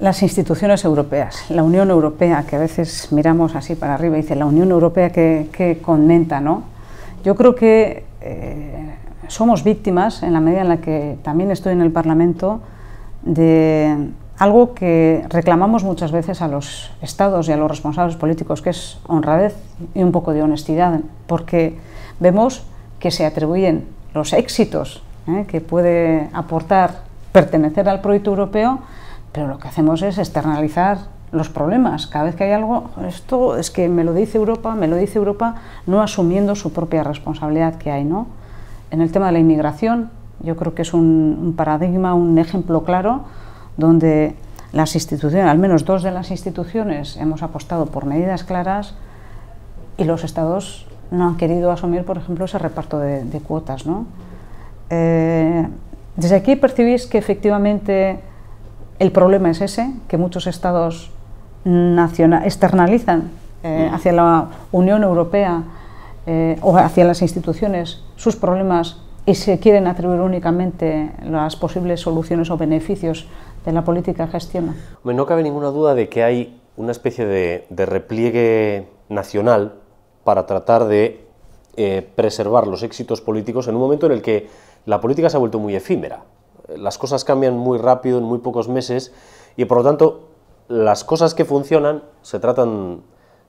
las instituciones europeas, la Unión Europea, que a veces miramos así para arriba y dice la Unión Europea que, que ¿no? Yo creo que eh, somos víctimas, en la medida en la que también estoy en el Parlamento, de algo que reclamamos muchas veces a los estados y a los responsables políticos, que es honradez y un poco de honestidad, porque vemos que se atribuyen los éxitos ¿eh? que puede aportar pertenecer al proyecto europeo pero lo que hacemos es externalizar los problemas. Cada vez que hay algo, esto es que me lo dice Europa, me lo dice Europa, no asumiendo su propia responsabilidad que hay. ¿no? En el tema de la inmigración, yo creo que es un, paradigma, un ejemplo claro, donde las instituciones, al menos dos de las instituciones, hemos apostado por medidas claras y los estados no han querido asumir, por ejemplo, ese reparto de, cuotas. ¿no? Eh, desde aquí percibís que efectivamente el problema es ese, que muchos estados externalizan eh, hacia la Unión Europea eh, o hacia las instituciones sus problemas y se quieren atribuir únicamente las posibles soluciones o beneficios de la política gestiona. no cabe ninguna duda de que hay una especie de, repliegue nacional para tratar de eh, preservar los éxitos políticos en un momento en el que la política se ha vuelto muy efímera las cosas cambian muy rápido, en muy pocos meses, y por lo tanto las cosas que funcionan se tratan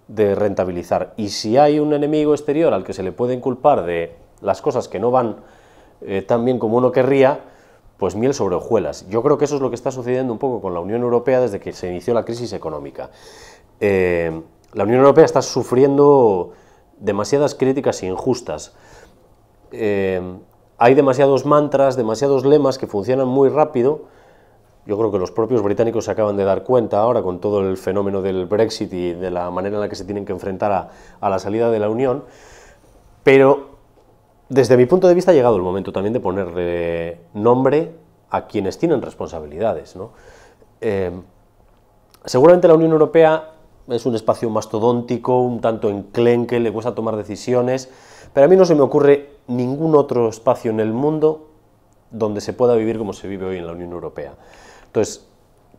de rentabilizar. Y si hay un enemigo exterior al que se le pueden culpar de las cosas que no van eh, tan bien como uno querría, pues miel sobre hojuelas. Yo creo que eso es lo que está sucediendo un poco con la Unión Europea desde que se inició la crisis económica. Eh, la Unión Europea está sufriendo demasiadas críticas injustas. Eh, hay demasiados mantras, demasiados lemas que funcionan muy rápido. Yo creo que los propios británicos se acaban de dar cuenta ahora con todo el fenómeno del Brexit y de la manera en la que se tienen que enfrentar a, la salida de la Unión. Pero desde mi punto de vista ha llegado el momento también de poner nombre a quienes tienen responsabilidades. Eh, seguramente la Unión Europea es un espacio mastodóntico, un tanto enclenque, le cuesta tomar decisiones, pero a mí no se me ocurre ningún otro espacio en el mundo donde se pueda vivir como se vive hoy en la Unión Europea. Entonces,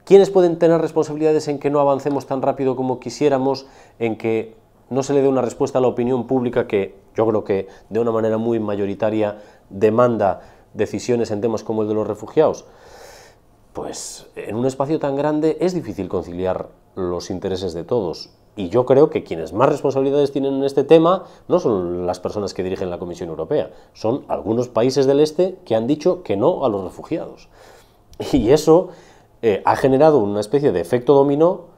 ¿quiénes pueden tener responsabilidades en que no avancemos tan rápido como quisiéramos, en que no se le dé una respuesta a la opinión pública que yo creo que de una manera muy mayoritaria demanda decisiones en temas como el de los refugiados? Pues en un espacio tan grande es difícil conciliar los intereses de todos. Y yo creo que quienes más responsabilidades tienen en este tema no son las personas que dirigen la Comisión Europea, son algunos países del Este que han dicho que no a los refugiados. Y eso eh, ha generado una especie de efecto dominó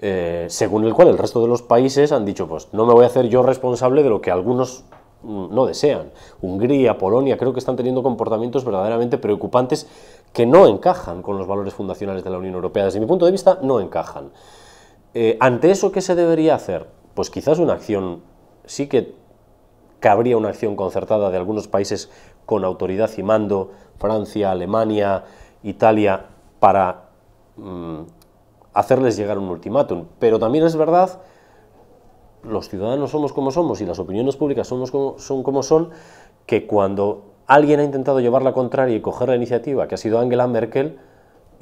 eh, según el cual el resto de los países han dicho, pues no me voy a hacer yo responsable de lo que algunos mm, no desean. Hungría, Polonia, creo que están teniendo comportamientos verdaderamente preocupantes que no encajan con los valores fundacionales de la Unión Europea. Desde mi punto de vista, no encajan. Eh, ¿Ante eso qué se debería hacer? Pues quizás una acción, sí que cabría una acción concertada de algunos países con autoridad y mando, Francia, Alemania, Italia, para mm, hacerles llegar un ultimátum. Pero también es verdad, los ciudadanos somos como somos y las opiniones públicas somos son como son, que cuando alguien ha intentado llevar la contraria y coger la iniciativa, que ha sido Angela Merkel,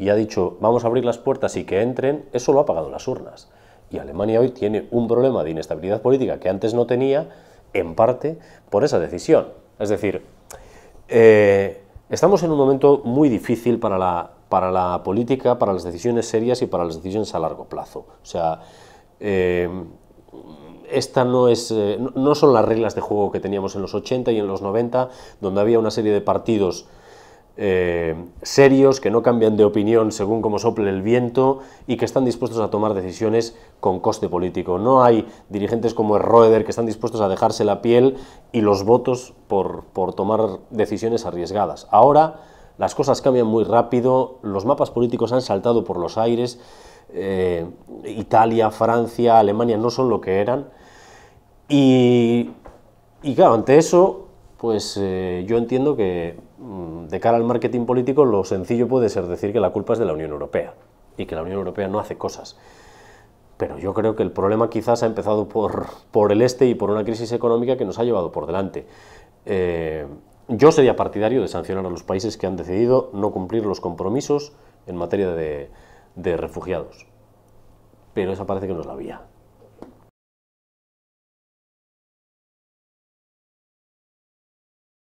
y ha dicho vamos a abrir las puertas y que entren, eso lo ha pagado las urnas. Y Alemania hoy tiene un problema de inestabilidad política que antes no tenía, en parte por esa decisión. Es decir, eh, estamos en un momento muy difícil para la, para la política, para las decisiones serias y para las decisiones a largo plazo. O sea, eh, esta no es eh, no son las reglas de juego que teníamos en los 80 y en los 90, donde había una serie de partidos eh, serios, que no cambian de opinión según como sople el viento y que están dispuestos a tomar decisiones con coste político. No hay dirigentes como Roeder que están dispuestos a dejarse la piel y los votos por, tomar decisiones arriesgadas. Ahora las cosas cambian muy rápido, los mapas políticos han saltado por los aires, eh, Italia, Francia, Alemania no son lo que eran. Y, y claro, ante eso pues eh, yo entiendo que mm, de cara al marketing político lo sencillo puede ser decir que la culpa es de la Unión Europea y que la Unión Europea no hace cosas. Pero yo creo que el problema quizás ha empezado por, por el este y por una crisis económica que nos ha llevado por delante. Eh, yo sería partidario de sancionar a los países que han decidido no cumplir los compromisos en materia de, de refugiados. Pero esa parece que no es la vía.